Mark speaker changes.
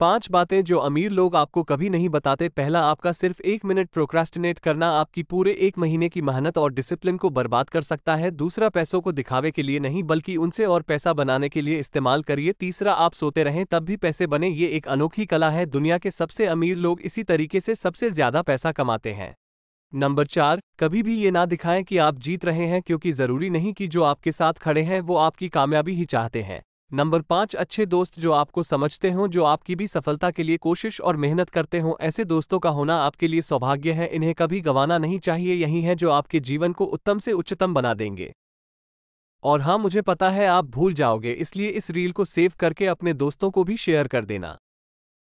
Speaker 1: पांच बातें जो अमीर लोग आपको कभी नहीं बताते पहला आपका सिर्फ एक मिनट प्रोक्रास्टिनेट करना आपकी पूरे एक महीने की मेहनत और डिसिप्लिन को बर्बाद कर सकता है दूसरा पैसों को दिखावे के लिए नहीं बल्कि उनसे और पैसा बनाने के लिए इस्तेमाल करिए तीसरा आप सोते रहें तब भी पैसे बने ये एक अनोखी कला है दुनिया के सबसे अमीर लोग इसी तरीके से सबसे ज्यादा पैसा कमाते हैं नंबर चार कभी भी ये ना दिखाएं कि आप जीत रहे हैं क्योंकि जरूरी नहीं कि जो आपके साथ खड़े हैं वो आपकी कामयाबी ही चाहते हैं नंबर पाँच अच्छे दोस्त जो आपको समझते हों जो आपकी भी सफलता के लिए कोशिश और मेहनत करते हों ऐसे दोस्तों का होना आपके लिए सौभाग्य है इन्हें कभी गंवाना नहीं चाहिए यही है जो आपके जीवन को उत्तम से उच्चतम बना देंगे और हाँ मुझे पता है आप भूल जाओगे इसलिए इस रील को सेव करके अपने दोस्तों को भी शेयर कर देना